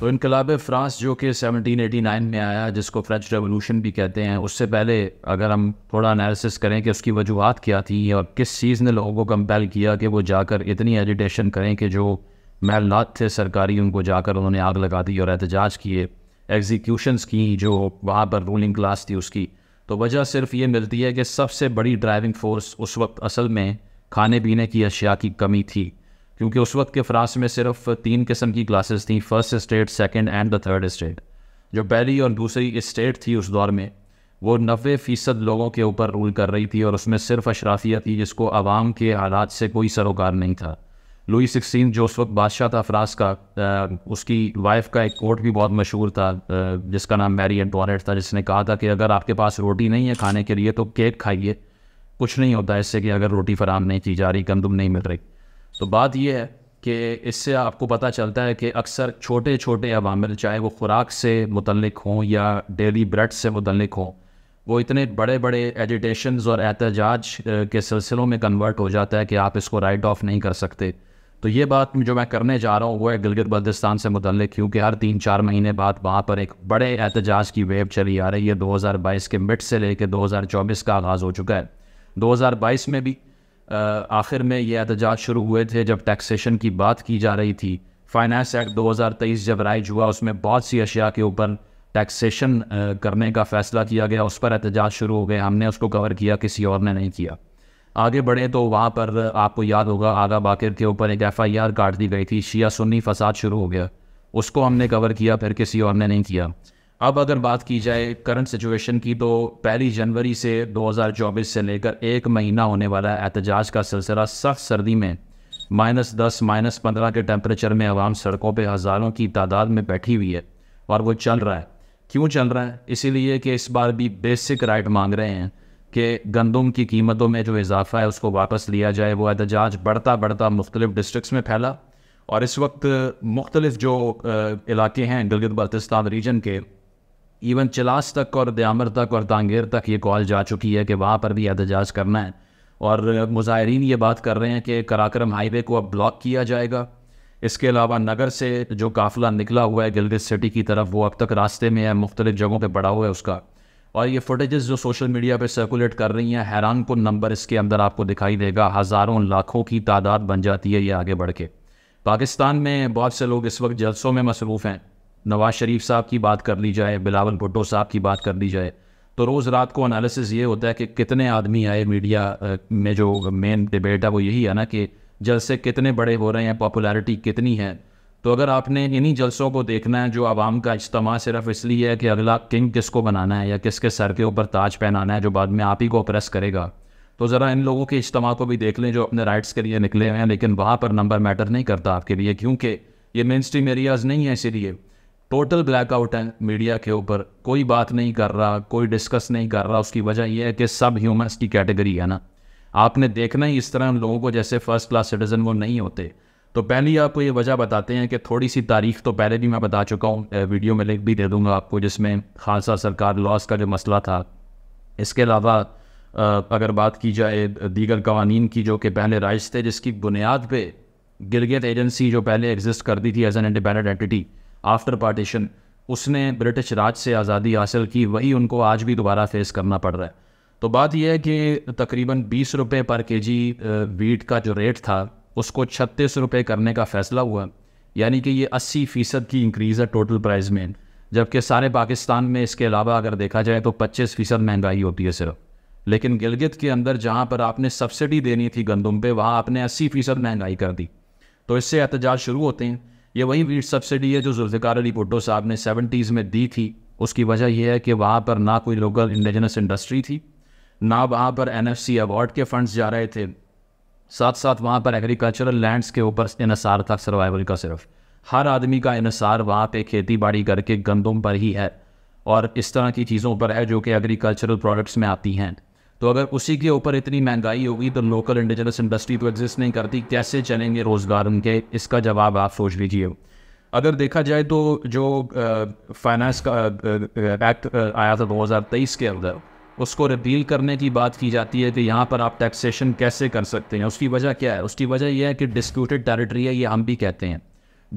तो इनकलाब फ्रांस जो कि 1789 में आया जिसको फ्रेंच रेवोल्यूशन भी कहते हैं उससे पहले अगर हम थोड़ा एनालिसिस करें कि उसकी वजूहत क्या थी और किस चीज़ ने लोगों को कंपेल किया कि वो जाकर इतनी एजिटेशन करें कि जो महलात थे सरकारी उनको जाकर उन्होंने आग लगा दी और एहतजाज किए एग्जीक्यूशंस की जो वहाँ पर रूलिंग क्लास थी उसकी तो वजह सिर्फ ये मिलती है कि सबसे बड़ी ड्राइविंग फोर्स उस वक्त असल में खाने पीने की अशिया की कमी थी क्योंकि उस वक्त के फ्रांस में सिर्फ तीन किस्म की क्लासेस थी first state second and the third state जो पहली और दूसरी स्टेट थी उस दौर में वो नबे फ़ीसद लोगों के ऊपर रूल कर रही थी और उसमें सिर्फ अशराफिया थी जिसको आवाम के हालात से कोई सरोकार नहीं था लुई सिक्सटीन जो उस वक्त बादशाह था फ्रांस का आ, उसकी वाइफ का एक कोट भी बहुत मशहूर था आ, जिसका नाम मैरी एंटोनेट था जिसने कहा था कि अगर आपके पास रोटी नहीं है खाने के लिए तो केक खाइए कुछ नहीं होता इससे कि अगर रोटी फराम नहीं की जा रही गंदम नहीं मिल रही तो बात यह है कि इससे आपको पता चलता है कि अक्सर छोटे छोटे अवामिल चाहे वो खुराक से मुतलक हों या डेली ब्रेड से मुतलक हों वो इतने बड़े बड़े एजिटेशनस और एहतजाज के सिलसिलों में कन्वर्ट हो जाता है कि आप इसको राइट ऑफ नहीं कर सकते तो ये बात जो मैं करने जा रहा हूँ वो है गिलगित बल्तिस्तान से मुतल क्योंकि हर तीन चार महीने बाद वहाँ पर एक बड़े एहतजाज की वेब चली आ रही है 2022 के मिड से लेकर 2024 का आगाज़ हो चुका है 2022 में भी आखिर में ये एहतजाज शुरू हुए थे जब टैक्सेशन की बात की जा रही थी फाइनेंस एक्ट 2023 जब राइज हुआ उसमें बहुत सी अशिया के ऊपर टैक्सेशन करने का फ़ैसला किया गया उस पर एहतजाज शुरू हो गए हमने उसको कवर किया किसी और ने नहीं किया आगे बढ़े तो वहाँ पर आपको याद होगा आगा बाकिर के ऊपर एक एफ़ आई आर काट दी गई थी शिया सुन्नी फसाद शुरू हो गया उसको हमने कवर किया फिर किसी और ने नहीं किया अब अगर बात की जाए करंट सिचुएशन की तो पहली जनवरी से 2024 से लेकर एक महीना होने वाला एहतजाज का सिलसिला सख्त सर्दी में माइनस दस माइनस पंद्रह के टेम्परेचर में आवाम सड़कों पर हज़ारों की तादाद में बैठी हुई है और वो चल रहा है क्यों चल रहा है इसीलिए कि इस बार भी बेसिक राइट मांग रहे हैं कि गंदम की कीमतों में जो इजाफा है उसको वापस लिया जाए वो एहतजाज बढ़ता बढ़ता मुख्तलिफ डिस्ट्रिक्स में फैला और इस वक्त मुख्तलिफ जो इलाके हैं गिलगित बल्तिस्तान रीजन के इवन चलास तक और दयामर तक और तांगेर तक ये कॉल जा चुकी है कि वहाँ पर भी एहतजाज करना है और मुजाहरीन ये बात कर रहे हैं कि कराक्रम हाईवे को अब ब्लॉक किया जाएगा इसके अलावा नगर से जो काफिला निकला हुआ है गिलगित सिटी की तरफ वो अब तक रास्ते में है मुख्तलिफ जगहों पर बड़ा हुआ है उसका और ये फुटेजेस जो सोशल मीडिया पे सर्कुलेट कर रही हैं हैरान कन नंबर इसके अंदर आपको दिखाई देगा हज़ारों लाखों की तादाद बन जाती है ये आगे बढ़ के पाकिस्तान में बहुत से लोग इस वक्त जलसों में मसरूफ़ हैं नवाज शरीफ साहब की बात कर ली जाए बिलावल भुट्टो साहब की बात कर ली जाए तो रोज़ रात को एनालिसिस ये होता है कि कितने आदमी आए मीडिया में जो मेन डिबेट है वो यही है ना कि जलसे कितने बड़े हो रहे हैं पॉपुलैरिटी कितनी है तो अगर आपने इन्हीं जलसों को देखना है जो आवाम का इज्तम सिर्फ इसलिए है कि अगला किंग किसको बनाना है या किसके सर के ऊपर ताज पहनाना है जो बाद में आप ही को प्रेस करेगा तो ज़रा इन लोगों के इज्तम को भी देख लें जो अपने राइट्स के लिए निकले हुए हैं लेकिन वहाँ पर नंबर मैटर नहीं करता आपके लिए क्योंकि ये मेन स्ट्रीम एरियाज़ नहीं है इसीलिए टोटल ब्लैकआउट है मीडिया के ऊपर कोई बात नहीं कर रहा कोई डिस्कस नहीं कर रहा उसकी वजह यह है कि सब ह्यूमंस की कैटेगरी है ना आपने देखना ही इस तरह उन लोगों को जैसे फ़र्स्ट क्लास सिटीज़न वो नहीं होते तो पहली आपको ये वजह बताते हैं कि थोड़ी सी तारीख तो पहले भी मैं बता चुका हूँ वीडियो में लिख भी दे दूँगा आपको जिसमें खालसा सरकार लॉस का जो मसला था इसके अलावा अगर बात की जाए दीगर कवानीन की जो कि पहले राइज थे जिसकी बुनियाद पर गिलगित एजेंसी जो पहले एग्जिस्ट करती थी as an independent entity after partition उसने ब्रिटिश राज से आज़ादी हासिल की वही उनको आज भी दोबारा फेस करना पड़ रहा है तो बात यह है कि तकरीबन बीस रुपये पर के जी वीट का जो रेट था उसको छत्तीस रुपये करने का फ़ैसला हुआ यानी कि ये अस्सी फ़ीसद की इंक्रीज़ है टोटल प्राइस में जबकि सारे पाकिस्तान में इसके अलावा अगर देखा जाए तो पच्चीस फ़ीसद महंगाई होती है सिर्फ लेकिन गिलगित के अंदर जहाँ पर आपने सब्सिडी देनी थी गंदम पे वहाँ आपने अस्सी फ़ीसद महंगाई कर दी तो इससे एहतजाज शुरू होते हैं ये वही वीट सब्सिडी है जो जुल्फ़िकार अली भुट्टो साहब ने सेवेंटीज़ में दी थी उसकी वजह यह है कि वहाँ पर ना कोई लोकल इंडिजनस इंडस्ट्री थी ना वहाँ पर एन एफ सी अवार्ड के फंड्स जा रहे थे साथ साथ वहाँ पर एग्रीकल्चरल लैंड्स के ऊपर इनसार था सर्वाइवल का सिर्फ हर आदमी का इसार वहाँ पे खेती बाड़ी करके गंदम पर ही है और इस तरह की चीज़ों पर है जो कि एग्रीकल्चरल प्रोडक्ट्स में आती हैं तो अगर उसी के ऊपर इतनी महंगाई होगी तो लोकल इंडिजिनस इंडस्ट्री तो एग्जिस्ट नहीं करती कैसे चलेंगे रोज़गार उनके इसका जवाब आप सोच लीजिए अगर देखा जाए तो जो फाइनेंस का एक्ट आया था 2023 के अंदर उसको रिपील करने की बात की जाती है कि यहाँ पर आप टैक्सेशन कैसे कर सकते हैं उसकी वजह क्या है उसकी वजह यह है कि डिस्प्यूटेड टेरिटरी है ये हम भी कहते हैं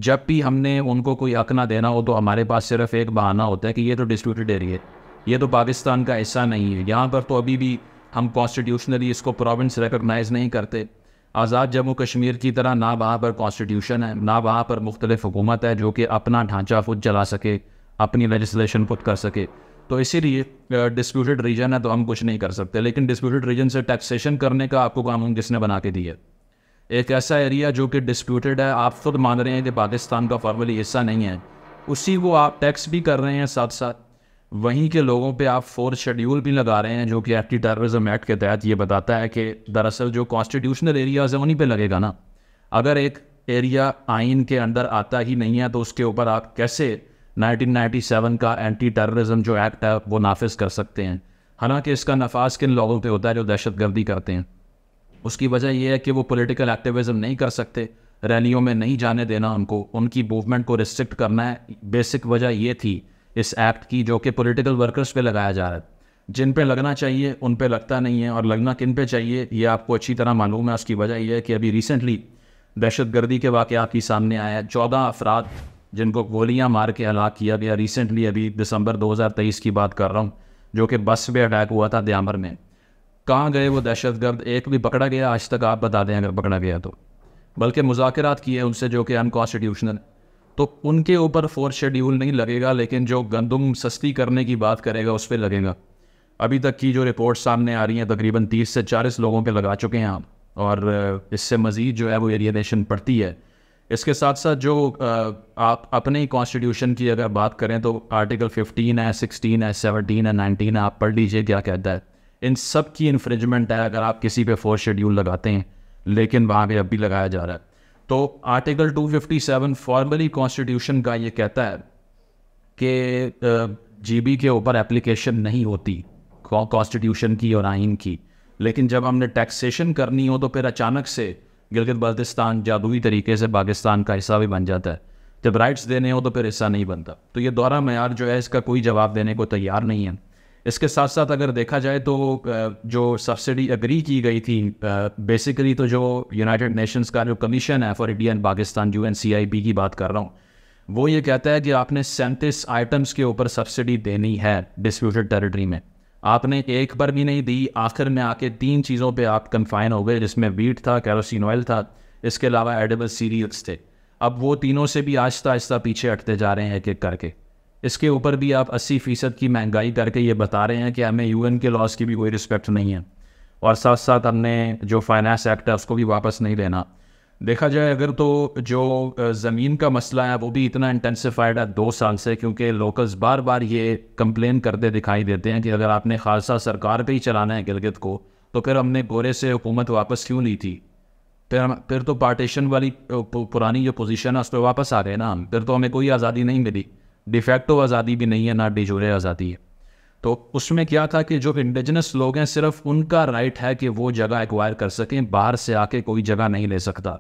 जब भी हमने उनको कोई हक ना देना हो तो हमारे पास सिर्फ एक बहाना होता है कि ये तो डिस्प्यूटेड एरिया है ये तो पाकिस्तान का हिस्सा नहीं है यहाँ पर तो अभी भी हम कॉन्स्टिट्यूशनली इसको प्रोविंस रिकोगनाइज नहीं करते आज़ाद जम्मू कश्मीर की तरह ना वहाँ पर कॉन्स्टिट्यूशन है ना वहाँ पर मुख्तलिफ हुकूमत है जो कि अपना ढांचा खुद चला सके अपनी लेजिस्लेशन खुद कर सके तो इसीलिए डिस्प्यूटेड रीजन है तो हम कुछ नहीं कर सकते लेकिन डिस्प्यूटेड रीजन से टैक्सेशन करने का आपको कानून किसने बना के दिया एक ऐसा एरिया जो कि डिस्प्यूटेड है आप खुद मान रहे हैं कि पाकिस्तान का फॉर्मली हिस्सा नहीं है उसी को आप टैक्स भी कर रहे हैं साथ साथ वहीं के लोगों पे आप फोर्थ शेड्यूल भी लगा रहे हैं जो कि एंटी टेररिज्म एक्ट के तहत ये बताता है कि दरअसल जो कॉन्स्टिट्यूशनल एरियाज हैं उन्हीं पे लगेगा ना अगर एक एरिया आइन के अंदर आता ही नहीं है तो उसके ऊपर आप कैसे 1997 का एंटी टेररिज्म जो एक्ट है वो नाफिज कर सकते हैं हालांकि इसका नफाज किन लोगों पर होता है जो दहशत गर्दी करते हैं उसकी वजह यह है कि वो पोलिटिकल एक्टिविज़म नहीं कर सकते रैलियों में नहीं जाने देना उनको उनकी मूवमेंट को रिस्ट्रिक्ट करना है बेसिक वजह ये थी इस एक्ट की जो कि पॉलिटिकल वर्कर्स पे लगाया जा रहा है जिन पे लगना चाहिए उन पे लगता नहीं है और लगना किन पे चाहिए ये आपको अच्छी तरह मालूम है उसकी वजह यह है कि अभी रिसेंटली दहशत गर्दी के वाक़ आपके सामने आया है चौदह अफराद जिनको गोलियाँ मार के हलाक किया गया रिसेंटली अभी दिसंबर 2023 की बात कर रहा हूँ जो कि बस पे अटैक हुआ था द्यामर में कहाँ गए वो दहशत गर्द एक भी पकड़ा गया आज तक आप बता दें अगर पकड़ा गया तो बल्कि मुजाकर किए उनसे जो कि अनकॉन्स्टिट्यूशनल तो उनके ऊपर फोर्थ शेड्यूल नहीं लगेगा लेकिन जो गंदम सस्ती करने की बात करेगा उस पर लगेगा अभी तक की जो रिपोर्ट सामने आ रही हैं तकरीबन तीस से चालीस लोगों पर लगा चुके हैं आप और इससे मज़ीद जो है वो एरिएशन पड़ती है इसके साथ साथ जो आप अपने ही कॉन्स्टिट्यूशन की अगर बात करें तो आर्टिकल 15 है 16 है 17 है 19 है आप पढ़ लीजिए क्या कहता है इन सब की इन्फ्रिजमेंट है अगर आप किसी पे फोर्थ शेड्यूल लगाते हैं लेकिन वहाँ पे अब भी लगाया जा रहा है तो आर्टिकल 257 फॉर्मली कॉन्स्टिट्यूशन का ये कहता है कि जीबी के ऊपर एप्लीकेशन नहीं होती कॉन्स्टिट्यूशन की और आइन की लेकिन जब हमने टैक्सेशन करनी हो तो फिर अचानक से गिलगित बल्तिस्तान जादुई तरीके से पाकिस्तान का हिस्सा भी बन जाता है जब राइट्स देने हो तो फिर हिस्सा नहीं बनता तो ये दौरा मैार जो है इसका कोई जवाब देने को तैयार नहीं है इसके साथ साथ अगर देखा जाए तो जो सब्सिडी एग्री की गई थी बेसिकली तो जो यूनाइटेड नेशंस का जो कमीशन है for India and Pakistan U N C I P की बात कर रहा हूँ वो ये कहता है कि आपने सैंतीस आइटम्स के ऊपर सब्सिडी देनी है डिस्प्यूटेड टेरिटरी में आपने एक पर भी नहीं दी आखिर में आके तीन चीज़ों पे आप कन्फाइन हो गए जिसमें वीट था कैरोसिन ऑयल था इसके अलावा एडेबल सीरियल्स थे अब वो तीनों से भी आहिस्ता आहिस्ता पीछे हटते जा रहे हैं एक एक करके इसके ऊपर भी आप 80 फ़ीसद की महंगाई करके ये बता रहे हैं कि हमें यूएन के लॉज की भी कोई रिस्पेक्ट नहीं है और साथ साथ हमने जो फाइनेंस एक्ट है उसको भी वापस नहीं लेना देखा जाए अगर तो जो ज़मीन का मसला है वो भी इतना इंटेंसिफाइड है दो साल से क्योंकि लोकल्स बार बार ये कंप्लेन करते दिखाई देते हैं कि अगर आपने खालसा सरकार पर ही चलाना है गिलगित को तो फिर हमने गोरे से हुकूमत वापस क्यों ली थी फिर हम फिर तो पार्टीशन वाली पुरानी जो पोजीशन है उस पर वापस आ गए ना हम फिर तो हमें कोई आज़ादी नहीं मिली डिफेक्टो आज़ादी भी नहीं है ना डिजोरे आज़ादी है तो उसमें क्या था कि जो इंडिजनस लोग हैं सिर्फ उनका राइट है कि वो जगह एक्वायर कर सकें बाहर से आके कोई जगह नहीं ले सकता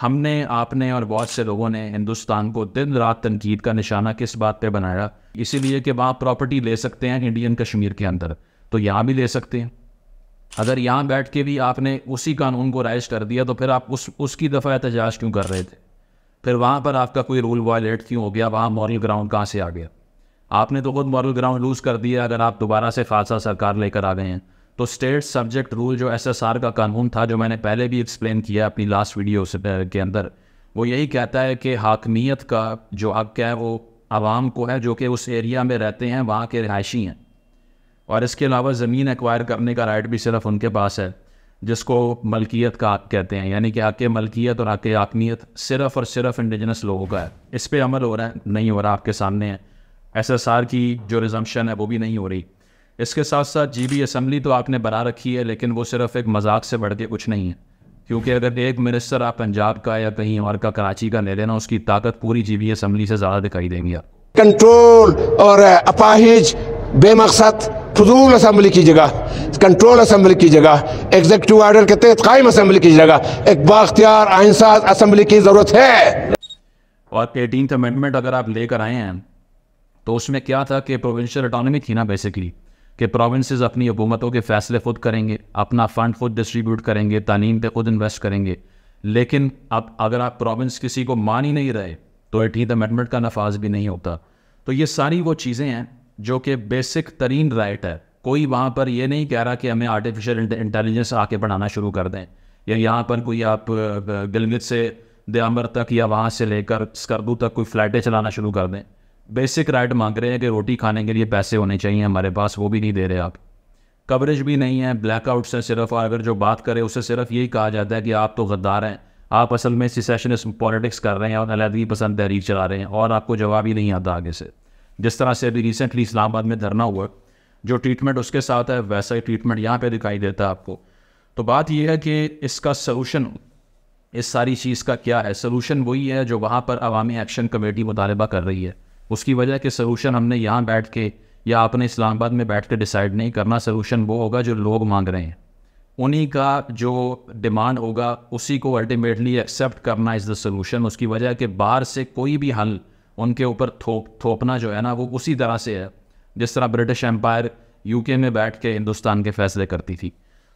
हमने आपने और बहुत से लोगों ने हिंदुस्तान को दिन रात तनकीद का निशाना किस बात पे बनाया इसीलिए कि वहाँ प्रॉपर्टी ले सकते हैं इंडियन कश्मीर के अंदर तो यहाँ भी ले सकते हैं अगर यहाँ बैठ के भी आपने उसी कानून को राइज कर दिया तो फिर आप उस उसकी दफ़ा एहतजाज क्यों कर रहे थे फिर वहाँ पर आपका कोई रूल वायलेट क्यों हो गया वहाँ मॉरल ग्राउंड कहाँ से आ गया आपने तो खुद मॉरल ग्राउंड लूज़ कर दिया अगर आप दोबारा से खालसा सरकार लेकर आ गए हैं तो स्टेट सब्जेक्ट रूल जो आर का कानून था जो मैंने पहले भी एक्सप्लेन किया अपनी लास्ट वीडियो के अंदर वो यही कहता है कि हाकमियत का जो हक है वो आवाम को है जो कि उस एरिया में रहते हैं वहाँ के रहायशी हैं और इसके अलावा ज़मीन एक्वायर करने का राइट भी सिर्फ उनके पास है जिसको मलकियत का हक कहते हैं यानी कि हक मलकियत और हक आकनीत सिर्फ और सिर्फ इंडिजनस लोगों का है इस पर अमल हो रहा है नहीं हो रहा आपके सामने है एस एस आर की जो रिजम्पन है वो भी नहीं हो रही इसके साथ साथ जी बी असम्बली तो आपने बना रखी है लेकिन वो सिर्फ एक मजाक से बढ़ के कुछ नहीं है क्योंकि अगर एक मिनिस्टर आप पंजाब का या कहीं और का कराची का ले लेना उसकी ताकत पूरी जी बी असम्बली से ज़्यादा दिखाई देंगी आप कंट्रोल और अपाहिज बेमकसद फजूल असम्बली की जगह कंट्रोल असम्बली की जगह एग्जेक्टिव आर्डर के तहत कायम असम्बली की जगह एक बाख्तियार आइनसाज असम्बली की ज़रूरत है और एटीन अमेंडमेंट अगर आप लेकर आए हैं तो उसमें क्या था कि प्रोविंशियल अटोनमी थी ना बेसिकली कि प्रोविंसेस अपनी हुकूमतों के फैसले खुद करेंगे अपना फ़ंड खुद डिस्ट्रीब्यूट करेंगे तालीम पे खुद इन्वेस्ट करेंगे लेकिन अब अगर आप प्रोविंस किसी को मान ही नहीं रहे तो एटीन अमेंडमेंट का नफाज भी नहीं होता तो ये सारी वो चीज़ें हैं जो कि बेसिक तरीन राइट है कोई वहाँ पर यह नहीं कह रहा कि हमें आर्टिफिशियल इंटेलिजेंस आके बढ़ाना शुरू कर दें या यहाँ पर कोई आप गिलगित से दयामर तक या वहाँ से लेकर स्कर्दू तक कोई फ्लाइटें चलाना शुरू कर दें बेसिक राइट मांग रहे हैं कि रोटी खाने के लिए पैसे होने चाहिए हमारे पास वो भी नहीं दे रहे आप कवरेज भी नहीं है ब्लैकआउट्स हैं सिर्फ और अगर जो बात करें उसे सिर्फ यही कहा जाता है कि आप तो गद्दार हैं आप असल में सिसेशनिस्ट पॉलिटिक्स कर रहे हैं और अलहदगी पसंद तहरीक चला रहे हैं और आपको जवाब ही नहीं आता आगे से जिस तरह से अभी रिसेंटली इस्लामाबाद में धरना हुआ जो ट्रीटमेंट उसके साथ है वैसा ही ट्रीटमेंट यहाँ पे दिखाई देता है आपको तो बात यह है कि इसका सोलूशन इस सारी चीज़ का क्या है सोलूशन वही है जो वहाँ पर अवामी एक्शन कमेटी मुतालबा कर रही है उसकी वजह के सोलूशन हमने यहाँ बैठ के या आपने इस्लामाबाद में बैठ के डिसाइड नहीं करना सोलूशन वो होगा जो लोग मांग रहे हैं उन्हीं का जो डिमांड होगा उसी को अल्टीमेटली एक्सेप्ट करना इज़ द सोलूशन उसकी वजह के बाहर से कोई भी हल उनके ऊपर थोप थोपना जो है ना वो उसी तरह से है जिस तरह ब्रिटिश एम्पायर यूके में बैठ के हिंदुस्तान के फैसले करती थी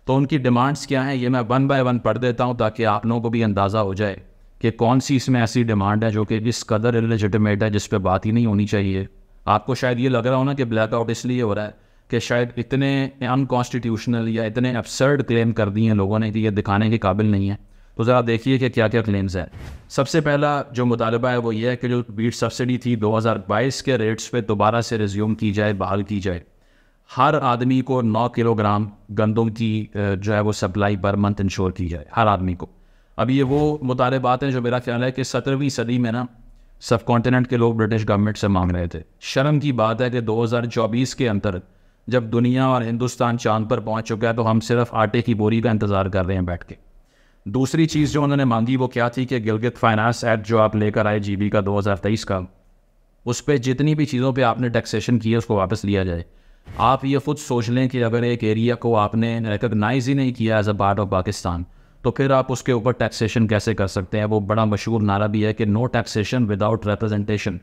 तो उनकी डिमांड्स क्या हैं ये मैं वन बाय वन पढ़ देता हूँ ताकि आप लोगों को भी अंदाज़ा हो जाए कि कौन सी इसमें ऐसी डिमांड है जो कि इस कदर इलेजिटमेट है जिस पर बात ही नहीं होनी चाहिए आपको शायद ये लग रहा हो ना कि ब्लैकआउट इसलिए हो रहा है कि शायद इतने अनकॉन्स्टिट्यूशनल या इतने अपसर्ड क्लेम कर दिए हैं लोगों ने कि ये दिखाने के काबिल नहीं है तो ज़रा देखिए कि क्या क्या क्लेम्स हैं सबसे पहला जो मुतालबा है वो ये है कि जो बीट सब्सिडी थी 2022 के रेट्स पे दोबारा से रिज्यूम की जाए बहाल की जाए हर आदमी को 9 किलोग्राम गंदम की जो है वो सप्लाई पर मंथ इंश्योर की जाए हर आदमी को अब ये वो मुतालबात हैं जो मेरा ख्याल है कि सत्रहवीं सदी में ना सब कॉन्टीनेंट के लोग ब्रिटिश गवर्नमेंट से मांग रहे थे शर्म की बात है कि 2024 के अंतर जब दुनिया और हिंदुस्तान चांद पर पहुंच चुका है तो हम सिर्फ आटे की बोरी का इंतज़ार कर रहे हैं बैठ के दूसरी चीज़ जो उन्होंने मांगी वो क्या थी कि गिलगित फाइनेंस एक्ट जो आप लेकर आए जीबी का 2023 का उस पर जितनी भी चीज़ों पे आपने टैक्सेशन की है उसको वापस लिया जाए आप ये खुद सोच लें कि अगर एक एरिया को आपने रिकगनाइज ही नहीं किया as a part of Pakistan तो फिर आप उसके ऊपर टैक्सेशन कैसे कर सकते हैं वो बड़ा मशहूर नारा भी है कि नो टैक्सेशन विदाउट रिप्रेजेंटेशन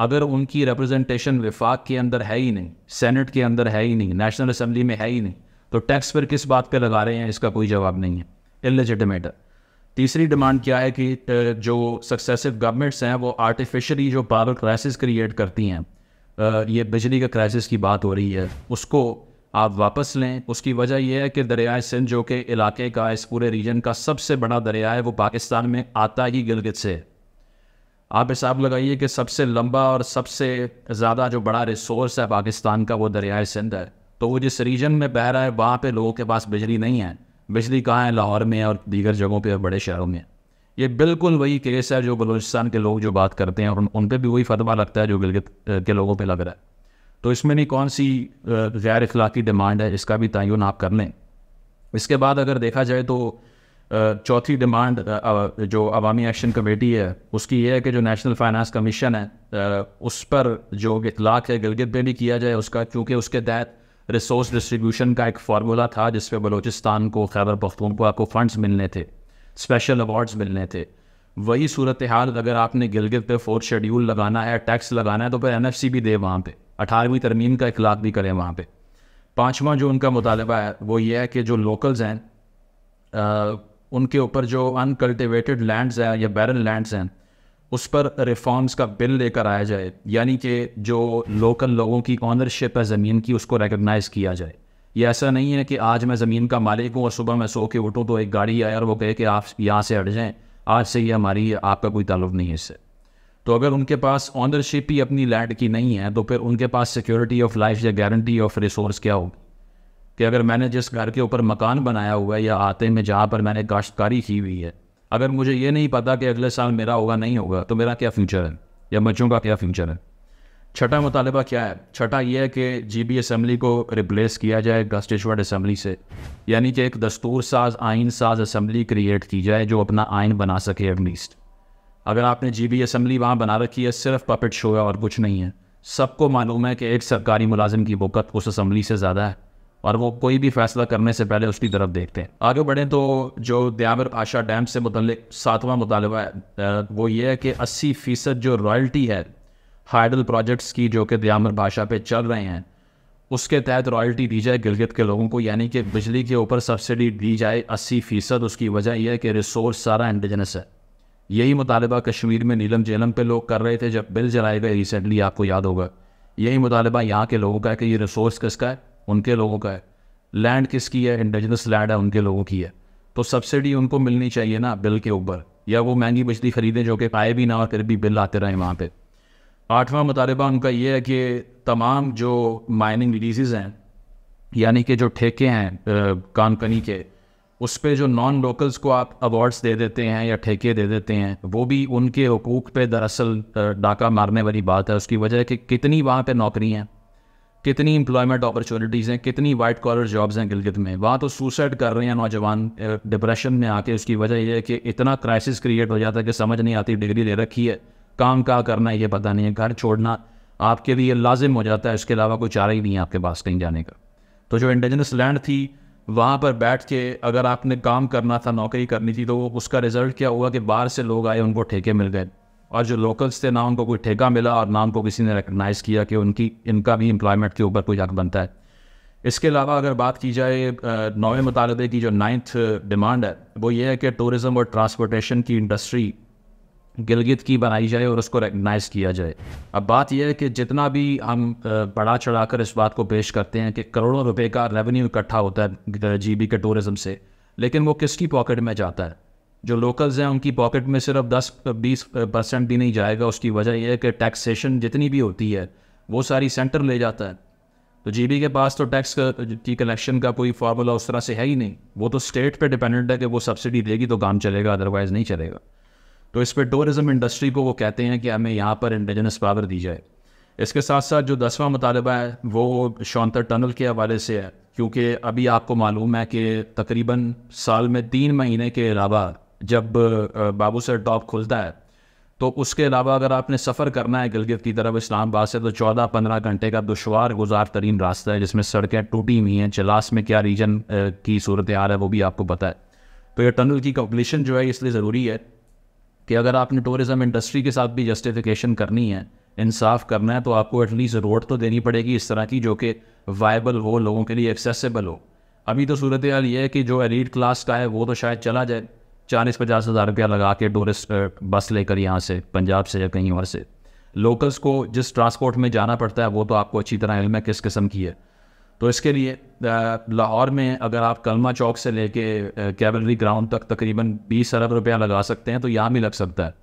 अगर उनकी रिप्रेजेंटेशन विफाक के अंदर है ही नहीं सेनेट के अंदर है ही नहीं नेशनल असम्बली में है ही नहीं तो टैक्स फिर किस बात पर लगा रहे हैं इसका कोई जवाब नहीं है इलेजिटमेट तीसरी डिमांड क्या है कि जो सक्सेसिव गवर्नमेंट्स हैं वो आर्टिफिशली जो पावर क्राइसिस क्रिएट करती हैं ये बिजली का क्राइसिस की बात हो रही है उसको आप वापस लें उसकी वजह यह है कि दरियाए सिंध जो कि इलाके का इस पूरे रीजन का सबसे बड़ा दरिया है वो पाकिस्तान में आता ही गिलगित से आप हिसाब लगाइए कि सबसे लंबा और सबसे ज़्यादा जो बड़ा रिसोर्स है पाकिस्तान का वो दरियाए सिंध है तो वो जिस रीजन में बह रहा है वहाँ पे लोगों के पास बिजली नहीं है बिजली कहाँ है लाहौर में और दीगर जगहों पर बड़े शहरों में ये बिल्कुल वही केस है जो बलोचिस्तान के लोग जो बात करते हैं और उन पर भी वही फतवा लगता है जो गिलगित के लोगों पर लग रहा है तो इसमें नहीं कौन सी गैर अखलाकी डिमांड है इसका भी तयन आप कर लें इसके बाद अगर देखा जाए तो चौथी डिमांड जो अवामी एक्शन कमेटी है उसकी ये है कि जो नेशनल फाइनेंस कमीशन है उस पर जो इतलाक है गिलगित में भी किया जाए उसका क्योंकि उसके तहत रिसोर्स डिस्ट्रीब्यूशन का एक फार्मूला था जिसमें बलोचिस्तान को खैबर पख्तूनख्वा को फंड्स मिलने थे स्पेशल अवार्ड्स मिलने थे वही सूरत हाल अगर आपने गिलगित पे फोर्थ शेड्यूल लगाना है टैक्स लगाना है तो फिर एन एफ सी भी दे वहाँ पर अठारहवीं तरमीम का इखलाक भी करें वहाँ पर पाँचवा जो उनका मुतालबा है वो ये है कि जो लोकल्स हैं उनके ऊपर जो अनकल्टिवेटेड लैंड्स हैं या बैरन लैंड्स हैं उस पर रिफॉर्म्स का बिल लेकर आया जाए यानी कि जो लोकल लोगों की ऑनरशिप है ज़मीन की उसको रिकगनाइज़ किया जाए ये ऐसा नहीं है कि आज मैं ज़मीन का मालिक हूँ और सुबह मैं सो के उठूँ तो एक गाड़ी आए और वो कहे कि आप यहाँ से हट जाएँ आज से ये हमारी आपका कोई ताल्लुक नहीं है इससे तो अगर उनके पास ऑनरशिप ही अपनी लैंड की नहीं है तो फिर उनके पास सिक्योरिटी ऑफ लाइफ या गारंटी ऑफ रिसोर्स क्या होगी कि अगर मैंने जिस घर के ऊपर मकान बनाया हुआ है या आते में जहाँ पर मैंने काश्तकारी की हुई है अगर मुझे ये नहीं पता कि अगले साल मेरा होगा नहीं होगा तो मेरा क्या फ्यूचर है या बच्चों का क्या फ्यूचर है छठा मुतालबा क्या है छठा यह है कि जी बी असम्बली को रिप्लेस किया जाए गस्टेश्वर असम्बली से यानी कि एक दस्तूर साज आइन साज असम्बली क्रिएट की जाए जो अपना आइन बना सके एटलीस्ट अगर आपने जी बी असम्बली वहाँ बना रखी है सिर्फ पपेट शो है और कुछ नहीं है सबको मालूम है कि एक सरकारी मुलाजिम की वक़्त उस असम्बली से ज़्यादा है और वो कोई भी फैसला करने से पहले उसकी तरफ देखते हैं आगे बढ़ें तो जो दयामर पाशा डैम से मुतल सातवां मुतालबा है वो ये है कि अस्सी फ़ीसद जो रॉयल्टी है हाइडल प्रोजेक्ट्स की जो कि दयामर भाषा पे चल रहे हैं उसके तहत रॉयल्टी दी जाए गिलगित के लोगों को यानी कि बिजली के ऊपर सब्सिडी दी जाए अस्सी फ़ीसद उसकी वजह यह है कि रिसोर्स सारा इंडिजनस है यही मुतालबा कश्मीर में नीलम जेलम पे लोग कर रहे थे जब बिल जलाए गए रिसेंटली आपको याद होगा यही मुतालबा यहाँ के लोगों का है कि ये रिसोर्स किसका है उनके लोगों का है लैंड किसकी है इंडिजिनस लैंड है उनके लोगों की है तो सब्सिडी उनको मिलनी चाहिए ना बिल के ऊपर या वो महंगी बिजली खरीदें जो कि आए भी ना और फिर भी बिल आते रहें वहाँ पर आठवां मुतालबा उनका ये है कि तमाम जो माइनिंग लीजेज़ हैं यानी कि जो ठेके हैं कानकनी के उस पर जो नॉन लोकल्स को आप अवार्ड्स दे देते हैं या ठेके दे देते हैं वो भी उनके हकूक़ पे दरअसल डाका मारने वाली बात है उसकी वजह है कि कितनी वहाँ पे नौकरी हैं कितनी इंप्लॉयमेंट अपॉर्चुनिटीज़ हैं कितनी वाइट कॉलर जॉब्स हैं गिलगित में वहाँ तो सुसाइड कर रहे हैं नौजवान डिप्रेशन में आके उसकी वजह यह है कि इतना क्राइसिस क्रिएट हो जाता है कि समझ नहीं आती डिग्री ले रखी है काम का करना है ये पता नहीं है घर छोड़ना आपके लिए लाजिम हो जाता है इसके अलावा कोई चारा ही नहीं है आपके पास कहीं जाने का तो जो इंडिजनस लैंड थी वहाँ पर बैठ के अगर आपने काम करना था नौकरी करनी थी तो उसका रिज़ल्ट क्या हुआ कि बाहर से लोग आए उनको ठेके मिल गए और जो लोकल्स थे ना उनको कोई ठेका मिला और ना उनको किसी ने रिकगनाइज़ किया कि उनकी इनका भी एम्प्लॉयमेंट के ऊपर कोई हक बनता है इसके अलावा अगर बात की जाए नौवे मुतालबे की जो नाइन्थ डिमांड है वो ये है कि टूरिज़म और ट्रांसपोर्टेशन की इंडस्ट्री गिलगित की बनाई जाए और उसको रिकगनाइज़ किया जाए अब बात यह है कि जितना भी हम बढ़ा चढ़ा कर इस बात को पेश करते हैं कि करोड़ों रुपए का रेवेन्यू इकट्ठा होता है जी के टूरिज़म से लेकिन वो किसकी पॉकेट में जाता है जो लोकल्स हैं उनकी पॉकेट में सिर्फ 10 20 परसेंट भी नहीं जाएगा उसकी वजह यह है कि टैक्सेशन जितनी भी होती है वो सारी सेंटर ले जाता है तो जीबी के पास तो टैक्स की कलेक्शन का कोई फार्मूला उस तरह से है ही नहीं वो तो स्टेट पे डिपेंडेंट है कि वो सब्सिडी देगी तो काम चलेगा अदरवाइज़ नहीं चलेगा तो इस पर टूरिज़म इंडस्ट्री को वो कहते हैं कि हमें यहाँ पर इंडिजनस पावर दी जाए इसके साथ साथ जो दसवां मुतालबा है वो शौंतर टनल के हवाले से है क्योंकि अभी आपको मालूम है कि तकरीबन साल में तीन महीने के अलावा जब बाबू सर टॉप खुलता है तो उसके अलावा अगर आपने सफ़र करना है गिलगित की तरफ इस्लामाबाद से तो चौदह पंद्रह घंटे का दुशवार गुजार तरीन रास्ता है जिसमें सड़कें टूटी हुई हैं चलास में क्या रीजन की सूरत हाल है वो भी आपको पता है तो यह टनल की कॉपलेशन जो है इसलिए ज़रूरी है कि अगर आपने टूरिज़म इंडस्ट्री के साथ भी जस्टिफिकेशन करनी है इंसाफ करना है तो आपको एटलीस्ट रोड तो देनी पड़ेगी इस तरह की जो कि वायबल हो लोगों के लिए एक्सेसिबल हो अभी तो सूरत हाल ये है कि जो एलीट क्लास का है वो तो शायद चला जाए चालीस पचास हज़ार रुपया लगा के टूरिस्ट बस लेकर यहाँ से पंजाब से या कहीं और से लोकल्स को जिस ट्रांसपोर्ट में जाना पड़ता है वो तो आपको अच्छी तरह इल्म है किस किस्म की है तो इसके लिए लाहौर में अगर आप कलमा चौक से लेके कैवलरी ग्राउंड तक तकरीबन बीस अरब रुपया लगा सकते हैं तो यहाँ भी लग सकता है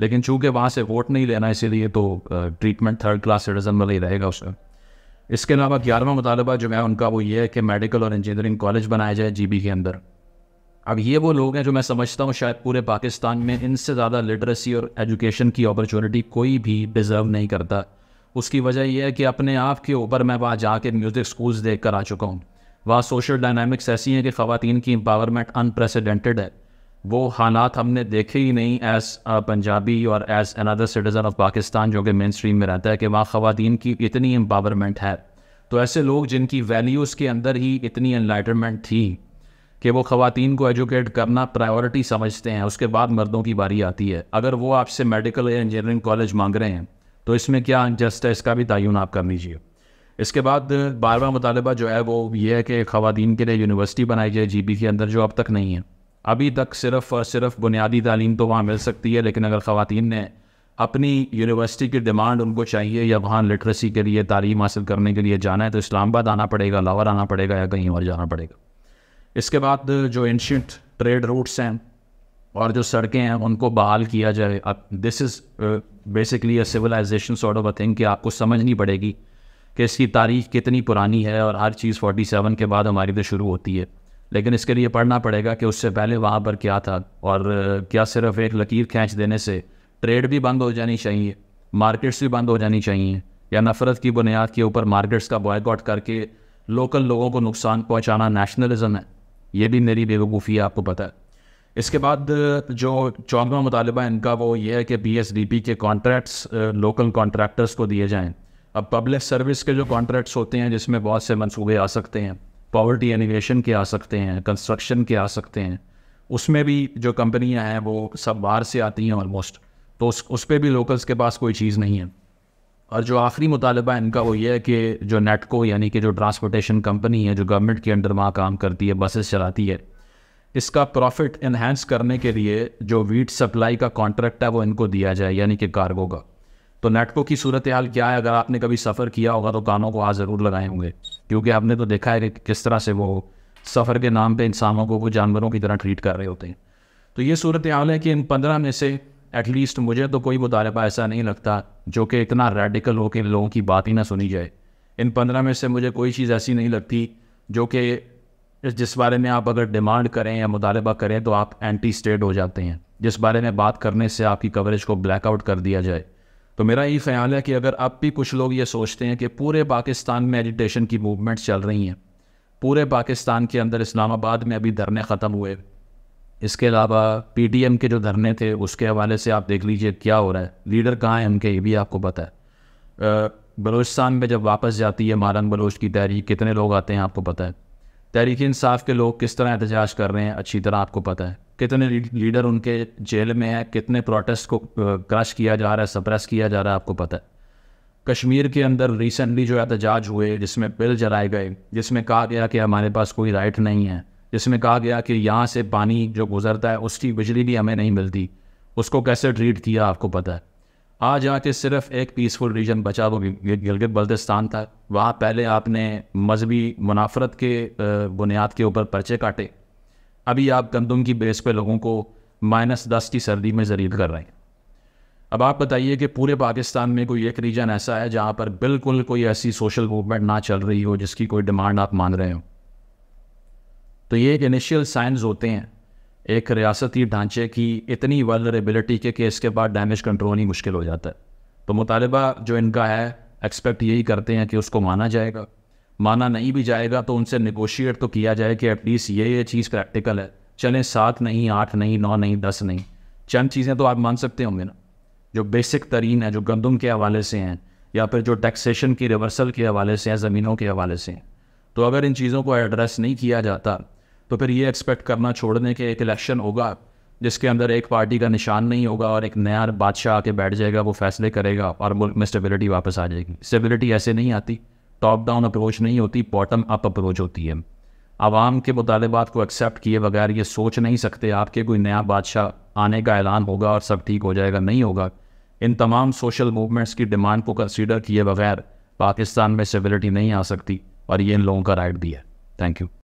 लेकिन चूँकि वहाँ से वोट नहीं लेना इसीलिए तो ट्रीटमेंट थर्ड क्लास सिटीज़न वाला ही रहेगा उसका इसके अलावा ग्यारहवा मुतालबा जो है उनका वो ये है कि मेडिकल और इंजीनियरिंग कॉलेज बनाया जाए जी के अंदर अब ये वो लोग हैं जो मैं समझता हूँ शायद पूरे पाकिस्तान में इनसे ज़्यादा लिटरेसी और एजुकेशन की अपॉर्चुनिटी कोई भी डिज़र्व नहीं करता उसकी वजह यह है कि अपने आप के ऊपर मैं वहाँ जाके म्यूज़िक स्कूल्स देख कर आ चुका हूँ वहाँ सोशल डायनामिक्स ऐसी हैं कि ख़ातन की एम्पावरमेंट अनप्रेसिडेंटेड है वो हालात हमने देखे ही नहीं एज पंजाबी और as another citizen of Pakistan जो कि मेन स्ट्रीम में रहता है कि वहाँ ख़वान की इतनी एम्पावरमेंट है तो ऐसे लोग जिनकी वैल्यूज़ के अंदर ही इतनी एनलाइटनमेंट थी कि वो ख़वातीन को एजुकेट करना प्रायोरिटी समझते हैं उसके बाद मर्दों की बारी आती है अगर वो आपसे मेडिकल या इंजीनियरिंग कॉलेज मांग रहे हैं तो इसमें क्या अनजस्ट है इसका भी तयन आप कर लीजिए इसके बाद बारवा मुतालबा जो है वो ये है कि ख़वान के लिए यूनिवर्सिटी बनाई जाए जी के अंदर जो अब तक नहीं है अभी तक सिर्फ़ और सिर्फ बुनियादी तालीम तो वहाँ मिल सकती है लेकिन अगर ख़वान ने अपनी यूनिवर्सिटी की डिमांड उनको चाहिए या वहाँ लिटरेसी के लिए तालीम हासिल करने के लिए जाना है तो इस्लामाबाद आना पड़ेगा लाहौर आना पड़ेगा या कहीं और जाना पड़ेगा इसके बाद जो एंशंट ट्रेड रूट्स हैं और जो सड़कें हैं उनको बहाल किया जाए अब this is basically a civilization sort of a thing कि आपको समझनी पड़ेगी कि इसकी तारीख कितनी पुरानी है और हर चीज़ सेवन के बाद हमारी तो शुरू होती है लेकिन इसके लिए पढ़ना पड़ेगा कि उससे पहले वहाँ पर क्या था और uh, क्या सिर्फ एक लकीर खींच देने से ट्रेड भी बंद हो जानी चाहिए मार्केट्स भी बंद हो जानी चाहिए या नफरत की बुनियाद के ऊपर मार्केट्स का बॉयकॉट करके लोकल लोगों को नुकसान पहुँचाना नेशनलिज़म है ये भी मेरी बेवकूफ़ी है आपको पता है इसके बाद जो चौदवा मुतालबा इनका वो ये है कि पी एस डी पी के कॉन्ट्रैक्ट्स लोकल कॉन्ट्रैक्टर्स को दिए जाएँ अब पब्लिक सर्विस के जो कॉन्ट्रैक्ट्स होते हैं जिसमें बहुत से मनसूबे आ सकते हैं पॉवर्टी एनिवेशन के आ सकते हैं कंस्ट्रक्शन के आ सकते हैं उसमें भी जो कंपनियां हैं वो सब बाहर से आती हैं ऑलमोस्ट तो उस उस पर भी लोकल्स के पास कोई चीज़ नहीं है और जो आखिरी मुतालबा इनका वो ये है कि जो नेटको यानी कि जो ट्रांसपोर्टेशन कंपनी है जो गवर्नमेंट के अंडर वहाँ काम करती है बसेस चलाती है इसका प्रॉफिट इन्हेंस करने के लिए जो वीट सप्लाई का कॉन्ट्रैक्ट है वो इनको दिया जाए यानी कि कार्गो का तो नेटको की सूरत हाल क्या है अगर आपने कभी सफ़र किया होगा तो कानों को आज ज़रूर लगाए होंगे क्योंकि आपने तो देखा है कि किस तरह से वो सफ़र के नाम पर इंसानों को वो जानवरों की तरह ट्रीट कर रहे होते हैं तो ये सूरत हाल है कि इन पंद्रह में से एटलीस्ट मुझे तो कोई मुतालबा ऐसा नहीं लगता जो कि इतना रेडिकल हो कि लोगों की बात ही ना सुनी जाए इन पंद्रह में से मुझे कोई चीज़ ऐसी नहीं लगती जो कि जिस बारे में आप अगर डिमांड करें या मुतालबा करें तो आप एंटी स्टेट हो जाते हैं जिस बारे में बात करने से आपकी कवरेज को ब्लैकआउट कर दिया जाए तो मेरा ये ख्याल है कि अगर अब भी कुछ लोग ये सोचते हैं कि पूरे पाकिस्तान में एजिटेशन की मूवमेंट्स चल रही हैं पूरे पाकिस्तान के अंदर इस्लामाबाद में अभी धरने ख़त्म हुए इसके अलावा पीटीएम के जो धरने थे उसके हवाले से आप देख लीजिए क्या हो रहा है लीडर कहाँ है उनके ये भी आपको पता है बलोचिस्तान में जब वापस जाती है मारन बलोच की तहरीक कितने लोग आते हैं आपको पता है तहरीक इंसाफ के लोग किस तरह एहतजाज कर रहे हैं अच्छी तरह आपको पता है कितने लीडर उनके जेल में हैं कितने प्रोटेस्ट को क्रश किया जा रहा है सप्रेस किया जा रहा है आपको पता है कश्मीर के अंदर रिसेंटली जो एहतजाज हुए जिसमें बिल जलाए गए जिसमें कहा गया कि हमारे पास कोई राइट नहीं है जिसमें कहा गया कि यहाँ से पानी जो गुजरता है उसकी बिजली भी हमें नहीं मिलती उसको कैसे ट्रीट किया आपको पता है आज यहाँ के सिर्फ एक पीसफुल रीजन बचा वो गिलगित बल्तिस्तान था वहाँ पहले आपने मजहबी मुनाफरत के बुनियाद के ऊपर पर्चे काटे अभी आप गंदम की बेस पे लोगों को माइनस दस की सर्दी में जरीद कर रहे हैं अब आप बताइए कि पूरे पाकिस्तान में कोई एक रीजन ऐसा है जहाँ पर बिल्कुल कोई ऐसी सोशल मूवमेंट ना चल रही हो जिसकी कोई डिमांड आप मान रहे हो तो ये इनिशियल साइंस होते हैं एक रियासती ढांचे की इतनी वर्लरेबिलिटी के केस के बाद डैमेज कंट्रोल ही मुश्किल हो जाता है तो मुतालबा जो इनका है एक्सपेक्ट यही करते हैं कि उसको माना जाएगा माना नहीं भी जाएगा तो उनसे निगोशिएट तो किया जाए कि एटलीस्ट ये ये चीज़ प्रैक्टिकल है चलें सात नहीं आठ नहीं नौ नहीं दस नहीं चंद चीज़ें तो आप मान सकते होंगे ना जो बेसिक तरीन है जो गंदम के हवाले से हैं या फिर जो टैक्सेशन की रिवर्सल के हवाले से हैं ज़मीनों के हवाले से हैं तो अगर इन चीज़ों को एड्रेस नहीं किया जाता तो फिर ये एक्सपेक्ट करना छोड़ दें कि एक इलेक्शन होगा जिसके अंदर एक पार्टी का निशान नहीं होगा और एक नया बादशाह आके बैठ जाएगा वो फैसले करेगा और मुल्क में स्टेबिलिटी वापस आ जाएगी स्टेबिलिटी ऐसे नहीं आती टॉप डाउन अप्रोच नहीं होती बॉटम अप अप्रोच होती है आवाम के मुतालबात को एक्सेप्ट किए बगैर ये सोच नहीं सकते आपके कोई नया बादशाह आने का ऐलान होगा और सब ठीक हो जाएगा नहीं होगा इन तमाम सोशल मूवमेंट्स की डिमांड को कंसिडर किए बगैर पाकिस्तान में स्टेबिलिटी नहीं आ सकती और ये इन लोगों का राइट दिया थैंक यू